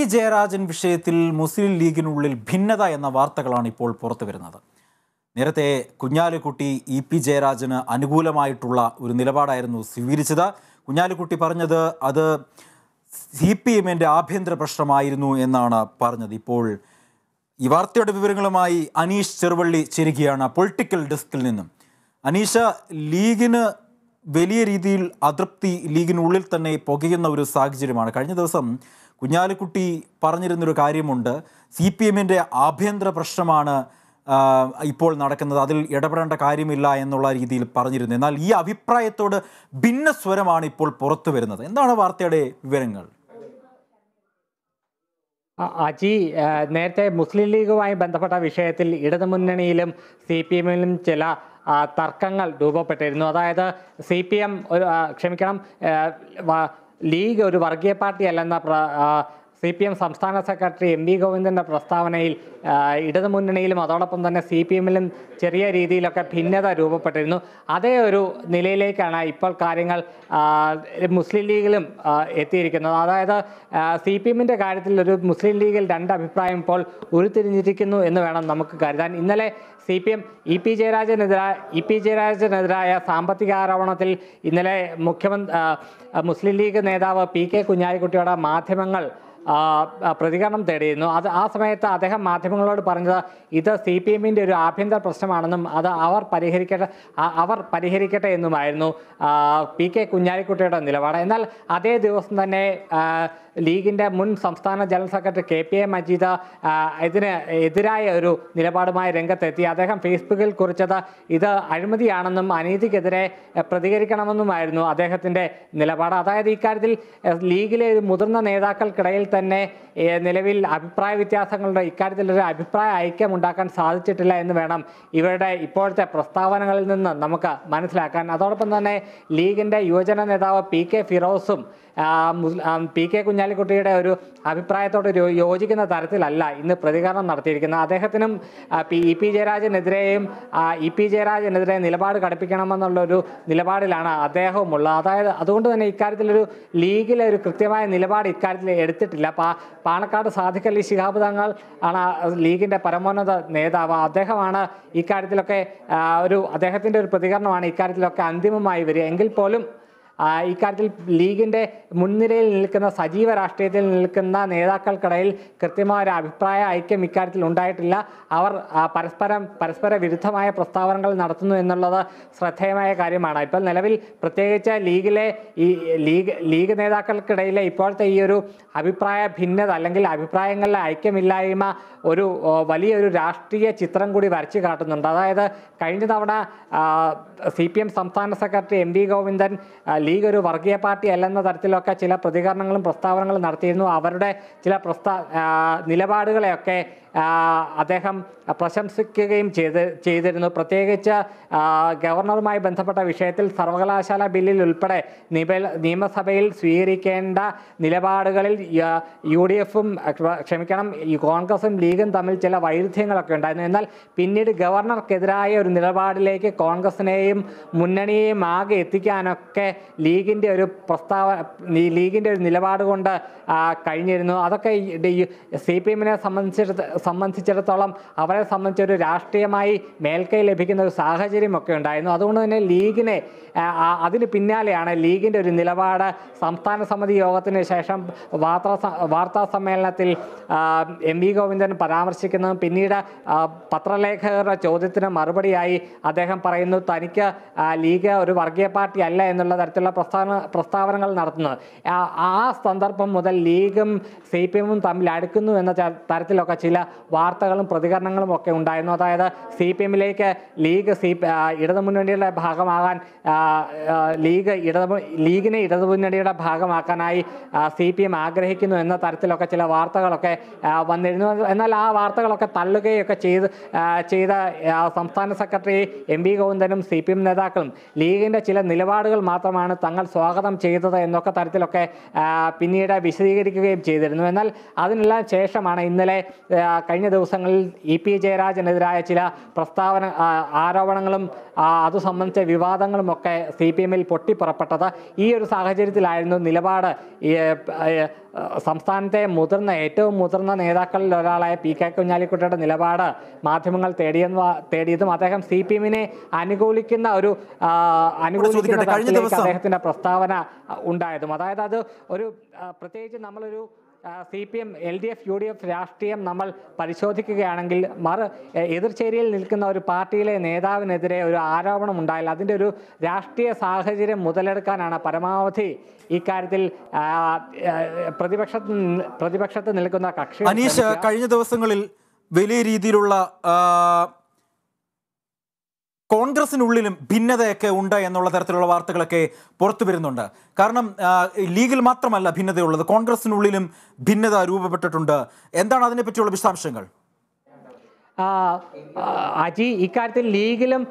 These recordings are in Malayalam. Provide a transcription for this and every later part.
പി ജയരാജൻ വിഷയത്തിൽ മുസ്ലിം ലീഗിനുള്ളിൽ ഭിന്നത എന്ന വാർത്തകളാണ് ഇപ്പോൾ പുറത്തു വരുന്നത് നേരത്തെ കുഞ്ഞാലിക്കുട്ടി ഇ പി ജയരാജന് അനുകൂലമായിട്ടുള്ള ഒരു നിലപാടായിരുന്നു സ്വീകരിച്ചത് കുഞ്ഞാലിക്കുട്ടി പറഞ്ഞത് അത് സി പി എമ്മിൻ്റെ ആഭ്യന്തര പ്രശ്നമായിരുന്നു എന്നാണ് പറഞ്ഞത് ഇപ്പോൾ ഈ വാർത്തയുടെ വിവരങ്ങളുമായി അനീഷ് ചെറുവള്ളി ചേരുകയാണ് പൊളിറ്റിക്കൽ ഡെസ്കിൽ നിന്നും അനീഷ ലീഗിന് വലിയ രീതിയിൽ അതൃപ്തി ലീഗിനുള്ളിൽ തന്നെ പുകയുന്ന ഒരു സാഹചര്യമാണ് കഴിഞ്ഞ ദിവസം കുഞ്ഞാലിക്കുട്ടി പറഞ്ഞിരുന്നൊരു കാര്യമുണ്ട് സി പി എമ്മിൻ്റെ ആഭ്യന്തര പ്രശ്നമാണ് ഇപ്പോൾ നടക്കുന്നത് അതിൽ ഇടപെടേണ്ട കാര്യമില്ല എന്നുള്ള രീതിയിൽ പറഞ്ഞിരുന്നു എന്നാൽ ഈ അഭിപ്രായത്തോട് ഭിന്ന സ്വരമാണ് ഇപ്പോൾ പുറത്തു വരുന്നത് എന്താണ് വാർത്തയുടെ വിവരങ്ങൾ അജി നേരത്തെ മുസ്ലിം ലീഗുമായി ബന്ധപ്പെട്ട വിഷയത്തിൽ ഇടതുമുന്നണിയിലും സി പി എമ്മിലും ചില തർക്കങ്ങൾ രൂപപ്പെട്ടിരുന്നു അതായത് സി പി എം ഒരു ക്ഷമിക്കണം ലീഗ് ഒരു വർഗീയ പ്ര സി പി എം സംസ്ഥാന സെക്രട്ടറി എം വി ഗോവിന്ദൻ്റെ പ്രസ്താവനയിൽ ഇടതുമുന്നണിയിലും അതോടൊപ്പം തന്നെ സി പി എമ്മിലും ചെറിയ രീതിയിലൊക്കെ ഭിന്നത രൂപപ്പെട്ടിരുന്നു അതേ ഒരു നിലയിലേക്കാണ് ഇപ്പോൾ കാര്യങ്ങൾ മുസ്ലിം ലീഗിലും എത്തിയിരിക്കുന്നത് അതായത് സി പി എമ്മിൻ്റെ കാര്യത്തിൽ ഒരു മുസ്ലിം ലീഗിൽ രണ്ട് അഭിപ്രായം ഇപ്പോൾ ഉരുത്തിരിഞ്ഞിരിക്കുന്നു എന്ന് വേണം നമുക്ക് കരുതാൻ ഇന്നലെ C P M E P ജയരാജനെതിരായ ഇ പി ജയരാജനെതിരായ സാമ്പത്തിക ആരോപണത്തിൽ ഇന്നലെ മുഖ്യമന്ത്രി മുസ്ലിം ലീഗ് നേതാവ് പി കെ കുഞ്ഞാലിക്കുട്ടിയുടെ മാധ്യമങ്ങൾ പ്രതികരണം തേടിയിരുന്നു അത് ആ സമയത്ത് അദ്ദേഹം മാധ്യമങ്ങളോട് പറഞ്ഞത് ഇത് സി പി എമ്മിൻ്റെ ഒരു ആഭ്യന്തര പ്രശ്നമാണെന്നും അത് അവർ പരിഹരിക്കട്ടെ അവർ പരിഹരിക്കട്ടെ എന്നുമായിരുന്നു പി കെ കുഞ്ഞാലിക്കുട്ടിയുടെ നിലപാട് എന്നാൽ അതേ ദിവസം തന്നെ ലീഗിൻ്റെ മുൻ സംസ്ഥാന general secretary K P A Majeed ഇതിന് എതിരായ ഒരു നിലപാടുമായി രംഗത്തെത്തി അദ്ദേഹം ഫേസ്ബുക്കിൽ കുറിച്ചത് ഇത് അഴിമതിയാണെന്നും അനീതിക്കെതിരെ പ്രതികരിക്കണമെന്നുമായിരുന്നു അദ്ദേഹത്തിൻ്റെ നിലപാട് അതായത് ഇക്കാര്യത്തിൽ ലീഗിലെ മുതിർന്ന നേതാക്കൾക്കിടയിൽ തന്നെ നിലവിൽ അഭിപ്രായ വ്യത്യാസങ്ങളുടെ ഇക്കാര്യത്തിലൊരു അഭിപ്രായ ഐക്യം ഉണ്ടാക്കാൻ സാധിച്ചിട്ടില്ല എന്ന് വേണം ഇവരുടെ ഇപ്പോഴത്തെ പ്രസ്താവനകളിൽ നിന്ന് നമുക്ക് മനസ്സിലാക്കാൻ അതോടൊപ്പം തന്നെ ലീഗിൻ്റെ യുവജന നേതാവ് പി കെ ഫിറോസും പി കെ കുഞ്ഞാൽ കുഞ്ഞാലിക്കുട്ടിയുടെ ഒരു അഭിപ്രായത്തോട് യോജിക്കുന്ന തരത്തിലല്ല ഇന്ന് പ്രതികരണം നടത്തിയിരിക്കുന്നത് അദ്ദേഹത്തിനും ഇ പി ജയരാജനെതിരെയും ഇ പി ജയരാജനെതിരെ നിലപാട് കടുപ്പിക്കണമെന്നുള്ളൊരു നിലപാടിലാണ് ഉള്ളത് അതായത് അതുകൊണ്ട് തന്നെ ഇക്കാര്യത്തിലൊരു ലീഗിലെ ഒരു കൃത്യമായ നിലപാട് ഇക്കാര്യത്തിൽ എടുത്തിട്ടില്ല പാ പാണക്കാട് സാധിക്കലി ശിഹാബ് തങ്ങൾ ആണ് ലീഗിൻ്റെ പരമോന്നത നേതാവ് അദ്ദേഹമാണ് ഇക്കാര്യത്തിലൊക്കെ ഒരു അദ്ദേഹത്തിൻ്റെ ഒരു പ്രതികരണമാണ് ഇക്കാര്യത്തിലൊക്കെ അന്തിമമായി വരിക എങ്കിൽ പോലും ഇക്കാര്യത്തിൽ ലീഗിൻ്റെ മുൻനിരയിൽ നിൽക്കുന്ന സജീവ രാഷ്ട്രീയത്തിൽ നിൽക്കുന്ന നേതാക്കൾക്കിടയിൽ കൃത്യമായ ഒരു അഭിപ്രായ ഐക്യം ഇക്കാര്യത്തിൽ ഉണ്ടായിട്ടില്ല അവർ പരസ്പരം പരസ്പര വിരുദ്ധമായ പ്രസ്താവനകൾ നടത്തുന്നു എന്നുള്ളത് ശ്രദ്ധേയമായ കാര്യമാണ് ഇപ്പോൾ നിലവിൽ പ്രത്യേകിച്ച് ലീഗിലെ ഈ ലീഗ് ലീഗ് നേതാക്കൾക്കിടയിലെ ഇപ്പോഴത്തെ ഈ ഒരു അഭിപ്രായ ഭിന്നത അല്ലെങ്കിൽ അഭിപ്രായങ്ങളിലെ ഐക്യമില്ലായ്മ ഒരു വലിയൊരു രാഷ്ട്രീയ ചിത്രം കൂടി വരച്ചു കാട്ടുന്നുണ്ട് അതായത് കഴിഞ്ഞ തവണ സി പി എം സംസ്ഥാന secretary M V Govindan League ഒരു വർഗീയ പാർട്ടി അല്ലെന്ന തരത്തിലൊക്കെ ചില പ്രതികരണങ്ങളും പ്രസ്താവനകളും നടത്തിയിരുന്നു അവരുടെ ചില പ്രസ്താ നിലപാടുകളെയൊക്കെ അദ്ദേഹം പ്രശംസിക്കുകയും ചെയ്ത് ചെയ്തിരുന്നു പ്രത്യേകിച്ച് ഗവർണറുമായി ബന്ധപ്പെട്ട വിഷയത്തിൽ സർവകലാശാല ബില്ലിൽ ഉൾപ്പെടെ നിയമസഭയിൽ സ്വീകരിക്കേണ്ട നിലപാടുകളിൽ യു ഡി എഫും ക്ഷമിക്കണം ഈ കോൺഗ്രസും ലീഗും തമ്മിൽ ചില വൈരുദ്ധ്യങ്ങളൊക്കെ ഉണ്ടായിരുന്നു എന്നാൽ പിന്നീട് ഗവർണർക്കെതിരായ ഒരു നിലപാടിലേക്ക് കോൺഗ്രസിനെയും മുന്നണിയെയും ആകെ എത്തിക്കാനൊക്കെ ലീഗിൻ്റെ ഒരു പ്രസ്താവ ലീഗിൻ്റെ ഒരു നിലപാട് കൊണ്ട് കഴിഞ്ഞിരുന്നു അതൊക്കെ സി പി എമ്മിനെ സംബന്ധിച്ചിടത്ത് സംബന്ധിച്ചിടത്തോളം അവരെ സംബന്ധിച്ചൊരു ഒരു രാഷ്ട്രീയമായി മേൽക്കൈ ലഭിക്കുന്ന ഒരു സാഹചര്യമൊക്കെ ഉണ്ടായിരുന്നു അതുകൊണ്ട് തന്നെ ലീഗിനെ അതിന് പിന്നാലെയാണ് ലീഗിൻ്റെ ഒരു നിലപാട് സംസ്ഥാന സമിതി യോഗത്തിന് ശേഷം വാർത്താ വാർത്താ സമ്മേളനത്തിൽ എം വി ഗോവിന്ദൻ പരാമർശിക്കുന്നതും പിന്നീട് പത്രലേഖകരുടെ ചോദ്യത്തിന് മറുപടിയായി അദ്ദേഹം പറയുന്നു തനിക്ക് ലീഗ് ഒരു വർഗീയ പാർട്ടി അല്ല എന്നുള്ള തരത്തിലുള്ള തരത്തിലുള്ള പ്രസ്താവന പ്രസ്താവനകൾ നടത്തുന്നത് ആ സന്ദർഭം മുതൽ ലീഗും സി പി എമ്മും തമ്മിൽ അടുക്കുന്നു എന്ന തരത്തിലൊക്കെ ചില വാർത്തകളും പ്രതികരണങ്ങളും ഒക്കെ ഉണ്ടായിരുന്നു അതായത് സി പി എമ്മിലേക്ക് ലീഗ് സി ഇടതുമുന്നണിയുടെ ഭാഗമാകാൻ ലീഗ് ഇടതു ലീഗിനെ ഇടതുമുന്നണിയുടെ ഭാഗമാക്കാനായി സി പി എം ആഗ്രഹിക്കുന്നു എന്ന തരത്തിലൊക്കെ ചില വാർത്തകളൊക്കെ വന്നിരുന്നു എന്നാൽ ആ വാർത്തകളൊക്കെ തള്ളുകയൊക്കെ ചെയ്ത് ചെയ്ത സംസ്ഥാന സെക്രട്ടറി എം വി ഗോവിന്ദനും സി പി എം നേതാക്കളും ലീഗിൻ്റെ ചില നിലപാടുകൾ മാത്രമാണ് തങ്ങൾ സ്വാഗതം ചെയ്തത് എന്നൊക്കെ തരത്തിലൊക്കെ പിന്നീട് വിശദീകരിക്കുകയും ചെയ്തിരുന്നു എന്നാൽ അതിനെല്ലാം ശേഷമാണ് ഇന്നലെ കഴിഞ്ഞ ദിവസങ്ങളിൽ ഇ പി ജയരാജനെതിരായ ചില പ്രസ്താവന ആരോപണങ്ങളും അത് സംബന്ധിച്ച വിവാദങ്ങളും ഒക്കെ സി പി എമ്മിൽ പൊട്ടിപ്പുറപ്പെട്ടത് ഈ ഒരു സാഹചര്യത്തിലായിരുന്നു നിലപാട് സംസ്ഥാനത്തെ മുതിർന്ന ഏറ്റവും മുതിർന്ന നേതാക്കളിൽ ഒരാളായ പി കെ കുഞ്ഞാലിക്കുട്ടിയുടെ നിലപാട് മാധ്യമങ്ങൾ തേടിയെന്ന് തേടിയതും അദ്ദേഹം സി പി എമ്മിനെ അനുകൂലിക്കുന്ന ഒരു അനുകൂലിക്കുന്ന അദ്ദേഹത്തിന്റെ പ്രസ്താവന ഉണ്ടായതും അതായത് അത് ഒരു പ്രത്യേകിച്ച് നമ്മളൊരു C P M L D F U D F രാഷ്ട്രീയം നമ്മൾ പരിശോധിക്കുകയാണെങ്കിൽ മറു എതിർചേരിയിൽ നിൽക്കുന്ന ഒരു പാർട്ടിയിലെ നേതാവിനെതിരെ ഒരു ആരോപണം ഉണ്ടായാൽ അതിൻ്റെ ഒരു രാഷ്ട്രീയ സാഹചര്യം മുതലെടുക്കാനാണ് പരമാവധി ഇക്കാര്യത്തിൽ പ്രതിപക്ഷത്ത് പ്രതിപക്ഷത്ത് നിൽക്കുന്ന കക്ഷി അനീഷ് കഴിഞ്ഞ ദിവസങ്ങളിൽ വലിയ രീതിയിലുള്ള കോൺഗ്രസിനുള്ളിലും ഭിന്നതയൊക്കെ ഉണ്ട് എന്നുള്ള തരത്തിലുള്ള വാർത്തകളൊക്കെ പുറത്തു വരുന്നുണ്ട് കാരണം ലീഗിൽ മാത്രമല്ല ഭിന്നതയുള്ളത് കോൺഗ്രസിനുള്ളിലും ഭിന്നത രൂപപ്പെട്ടിട്ടുണ്ട് എന്താണ് അതിനെപ്പറ്റിയുള്ള വിശദാംശങ്ങൾ അജി ഇക്കാര്യത്തിൽ ലീഗിലും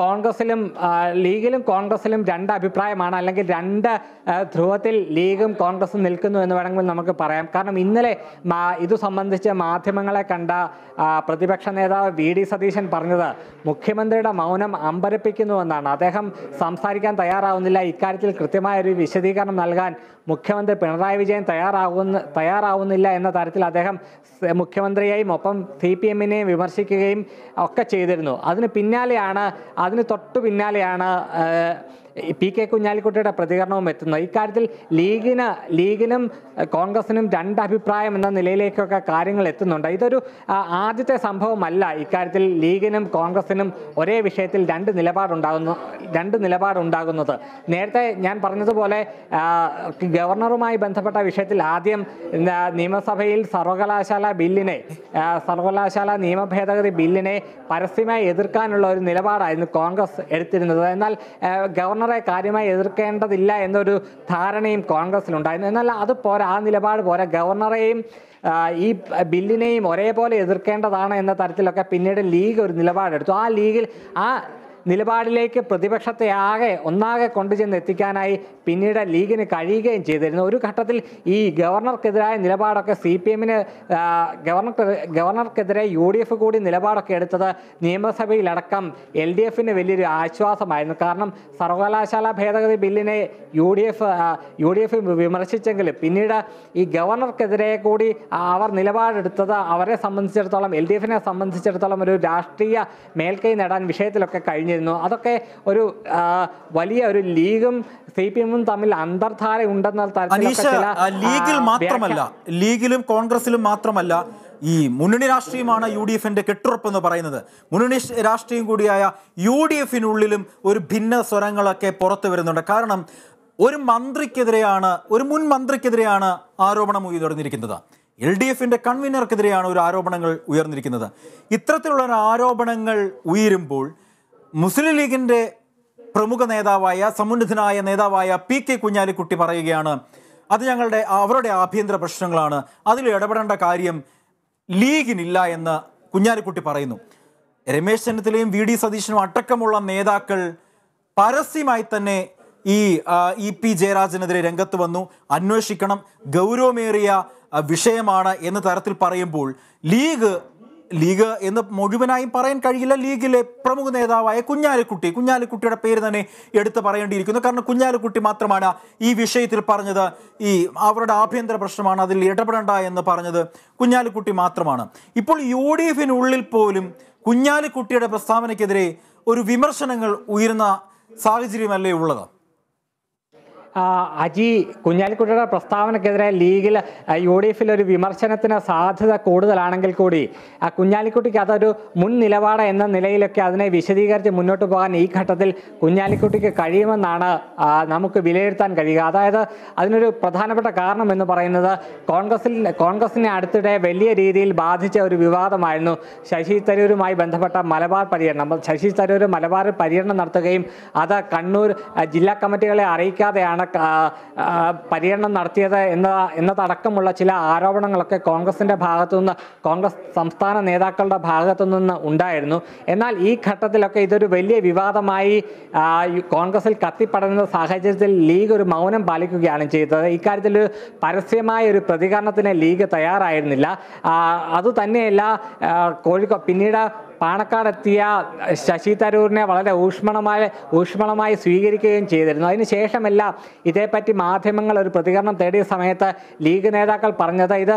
കോൺഗ്രസിലും ലീഗിലും കോൺഗ്രസിലും രണ്ട് അഭിപ്രായമാണ് അല്ലെങ്കിൽ രണ്ട് ധ്രുവത്തിൽ ലീഗും കോൺഗ്രസും നിൽക്കുന്നു എന്ന് വേണമെങ്കിൽ നമുക്ക് പറയാം കാരണം ഇന്നലെ ഇതു സംബന്ധിച്ച് മാധ്യമങ്ങളെ കണ്ട പ്രതിപക്ഷ നേതാവ് വി ഡി സതീശൻ പറഞ്ഞത് മുഖ്യമന്ത്രിയുടെ മൗനം അമ്പരപ്പിക്കുന്നുവെന്നാണ് അദ്ദേഹം സംസാരിക്കാൻ തയ്യാറാവുന്നില്ല ഇക്കാര്യത്തിൽ കൃത്യമായ ഒരു വിശദീകരണം നൽകാൻ മുഖ്യമന്ത്രി പിണറായി വിജയൻ തയ്യാറാകുന്ന തയ്യാറാവുന്നില്ല എന്ന തരത്തിൽ അദ്ദേഹം മുഖ്യമന്ത്രിയെയും ഒപ്പം സി പി എമ്മിനെയും വിമർശിച്ചു വിമർശിക്കുകയും ഒക്കെ ചെയ്തിരുന്നു അതിന് പിന്നാലെയാണ് അതിന് തൊട്ടു പിന്നാലെയാണ് പി കെ കുഞ്ഞാലിക്കുട്ടിയുടെ പ്രതികരണവും എത്തുന്നത് ഇക്കാര്യത്തിൽ ലീഗിന് ലീഗിനും കോൺഗ്രസിനും രണ്ട് അഭിപ്രായം എന്ന നിലയിലേക്കൊക്കെ കാര്യങ്ങൾ എത്തുന്നുണ്ട് ഇതൊരു ആദ്യത്തെ സംഭവമല്ല ഇക്കാര്യത്തിൽ ലീഗിനും കോൺഗ്രസിനും ഒരേ വിഷയത്തിൽ രണ്ട് നിലപാടുണ്ടാകുന്നു രണ്ട് നിലപാടുണ്ടാകുന്നത് നേരത്തെ ഞാൻ പറഞ്ഞതുപോലെ ഗവർണറുമായി ബന്ധപ്പെട്ട വിഷയത്തിൽ ആദ്യം നിയമസഭയിൽ സർവകലാശാല ബില്ലിനെ സർവകലാശാല നിയമഭേദഗതി ബില്ലിനെ പരസ്യമായി എതിർക്കാനുള്ള ഒരു നിലപാടായിരുന്നു കോൺഗ്രസ് എടുത്തിരുന്നത് എന്നാൽ ഗവർണർ ഗവർണറെ കാര്യമായി എതിർക്കേണ്ടതില്ല എന്നൊരു ധാരണയും കോൺഗ്രസിലുണ്ടായിരുന്നു എന്നാൽ അത് പോരാ ആ നിലപാട് പോരാ ഗവർണറെയും ഈ ബില്ലിനെയും ഒരേപോലെ എതിർക്കേണ്ടതാണ് എന്ന തരത്തിലൊക്കെ പിന്നീട് ലീഗ് ഒരു നിലപാടെടുത്തു ആ ലീഗിൽ ആ നിലപാടിലേക്ക് പ്രതിപക്ഷത്തെ ആകെ ഒന്നാകെ കൊണ്ടുചെന്ന് എത്തിക്കാനായി പിന്നീട് ലീഗിന് കഴിയുകയും ചെയ്തിരുന്നു ഒരു ഘട്ടത്തിൽ ഈ ഗവർണർക്കെതിരായ നിലപാടൊക്കെ സി പി എമ്മിന് ഗവർണർ ഗവർണർക്കെതിരെ യു ഡി എഫ് കൂടി നിലപാടൊക്കെ എടുത്തത് നിയമസഭയിലടക്കം എൽ ഡി എഫിന് വലിയൊരു ആശ്വാസമായിരുന്നു കാരണം സർവകലാശാല ഭേദഗതി ബില്ലിനെ U D F U D F വിമർശിച്ചെങ്കിലും പിന്നീട് ഈ ഗവർണർക്കെതിരെ കൂടി അവർ നിലപാടെടുത്തത് അവരെ സംബന്ധിച്ചിടത്തോളം എൽ ഡി എഫിനെ സംബന്ധിച്ചിടത്തോളം ഒരു രാഷ്ട്രീയ മേൽക്കൈ നേടാൻ വിഷയത്തിലൊക്കെ കഴിഞ്ഞു പറഞ്ഞിരുന്നു അതൊക്കെ ഒരു വലിയ ഒരു ലീഗും സി പി എമ്മും തമ്മിൽ അന്തർധാര ഉണ്ടെന്ന ലീഗിൽ മാത്രമല്ല ലീഗിലും കോൺഗ്രസിലും മാത്രമല്ല ഈ മുന്നണി രാഷ്ട്രീയമാണ് യു ഡി എഫിന്റെ കെട്ടുറപ്പെന്ന് പറയുന്നത് മുന്നണി രാഷ്ട്രീയം കൂടിയായ യു ഡി എഫിനുള്ളിലും ഒരു ഭിന്ന സ്വരങ്ങളൊക്കെ പുറത്തു വരുന്നുണ്ട് കാരണം ഒരു മന്ത്രിക്കെതിരെയാണ് ഒരു മുൻ മന്ത്രിക്കെതിരെയാണ് ആരോപണം ഉയർന്നിരിക്കുന്നത് എൽ ഡി എഫിന്റെ കൺവീനർക്കെതിരെയാണ് ഒരു ആരോപണങ്ങൾ ഉയർന്നിരിക്കുന്നത് ഇത്തരത്തിലുള്ള ആരോപണങ്ങൾ ഉയരുമ്പോൾ മുസ്ലിം ലീഗിൻ്റെ പ്രമുഖ നേതാവായ സമുന്നതനായ നേതാവായ പി കെ കുഞ്ഞാലിക്കുട്ടി പറയുകയാണ് അത് ഞങ്ങളുടെ അവരുടെ ആഭ്യന്തര പ്രശ്നങ്ങളാണ് അതിൽ ഇടപെടേണ്ട കാര്യം ലീഗിനില്ല എന്ന് കുഞ്ഞാലിക്കുട്ടി പറയുന്നു രമേശ് ചെന്നിത്തലയും വി ഡി സതീശനും അടക്കമുള്ള നേതാക്കൾ പരസ്യമായി തന്നെ ഈ ഇ പി ജയരാജനെതിരെ രംഗത്ത് വന്നു അന്വേഷിക്കണം ഗൗരവമേറിയ വിഷയമാണ് എന്ന തരത്തിൽ പറയുമ്പോൾ ലീഗ് ലീഗ് എന്ന് മുഴുവനായും പറയാൻ കഴിയില്ല ലീഗിലെ പ്രമുഖ നേതാവായ കുഞ്ഞാലിക്കുട്ടി കുഞ്ഞാലിക്കുട്ടിയുടെ പേര് തന്നെ എടുത്ത് പറയേണ്ടിയിരിക്കുന്നു കാരണം കുഞ്ഞാലിക്കുട്ടി മാത്രമാണ് ഈ വിഷയത്തിൽ പറഞ്ഞത് ഈ അവരുടെ ആഭ്യന്തര പ്രശ്നമാണ് അതിൽ ഇടപെടേണ്ട എന്ന് പറഞ്ഞത് കുഞ്ഞാലിക്കുട്ടി മാത്രമാണ് ഇപ്പോൾ യു ഡി എഫിനുള്ളിൽ പോലും കുഞ്ഞാലിക്കുട്ടിയുടെ പ്രസ്താവനയ്ക്കെതിരെ ഒരു വിമർശനങ്ങൾ ഉയരുന്ന സാഹചര്യമല്ലേ ഉള്ളത് അജി കുഞ്ഞാലിക്കുട്ടിയുടെ പ്രസ്താവനക്കെതിരെ ലീഗിൽ യു ഡി എഫിൽ ഒരു വിമർശനത്തിന് സാധ്യത കൂടുതലാണെങ്കിൽ കൂടി കുഞ്ഞാലിക്കുട്ടിക്ക് അതൊരു മുൻ നിലപാട് എന്ന നിലയിലൊക്കെ അതിനെ വിശദീകരിച്ച് മുന്നോട്ട് പോകാൻ ഈ ഘട്ടത്തിൽ കുഞ്ഞാലിക്കുട്ടിക്ക് കഴിയുമെന്നാണ് നമുക്ക് വിലയിരുത്താൻ കഴിയുക അതായത് അതിനൊരു പ്രധാനപ്പെട്ട കാരണം എന്ന് പറയുന്നത് കോൺഗ്രസിൽ കോൺഗ്രസിനെ അടുത്തിടെ വലിയ രീതിയിൽ ബാധിച്ച ഒരു വിവാദമായിരുന്നു ശശി തരൂരുമായി ബന്ധപ്പെട്ട മലബാർ പര്യടനം ശശി തരൂർ മലബാർ പര്യടനം നടത്തുകയും അത് കണ്ണൂർ ജില്ലാ കമ്മിറ്റികളെ അറിയിക്കാതെയാണ് കണ പര്യടനം നടത്തിയത് എന്ന എന്നതടക്കമുള്ള ചില ആരോപണങ്ങളൊക്കെ കോൺഗ്രസിൻ്റെ ഭാഗത്തു നിന്ന് കോൺഗ്രസ് സംസ്ഥാന നേതാക്കളുടെ ഭാഗത്തു നിന്ന് ഉണ്ടായിരുന്നു എന്നാൽ ഈ ഘട്ടത്തിലൊക്കെ ഇതൊരു വലിയ വിവാദമായി കോൺഗ്രസിൽ കത്തിപ്പടരുന്ന സാഹചര്യത്തിൽ ലീഗ് ഒരു മൗനം പാലിക്കുകയാണ് ചെയ്തത് ഇക്കാര്യത്തിൽ പരസ്യമായ ഒരു പ്രതികരണത്തിന് ലീഗ് തയ്യാറായിരുന്നില്ല അതുതന്നെയല്ല കോഴിക്കോ പിന്നീട് പാണക്കാടെത്തിയ ശശി തരൂരിനെ വളരെ ഊഷ്മളമായ ഊഷ്മളമായി സ്വീകരിക്കുകയും ചെയ്തിരുന്നു അതിനുശേഷമെല്ലാം ഇതേപ്പറ്റി മാധ്യമങ്ങൾ ഒരു പ്രതികരണം തേടിയ സമയത്ത് ലീഗ് നേതാക്കൾ പറഞ്ഞത് ഇത്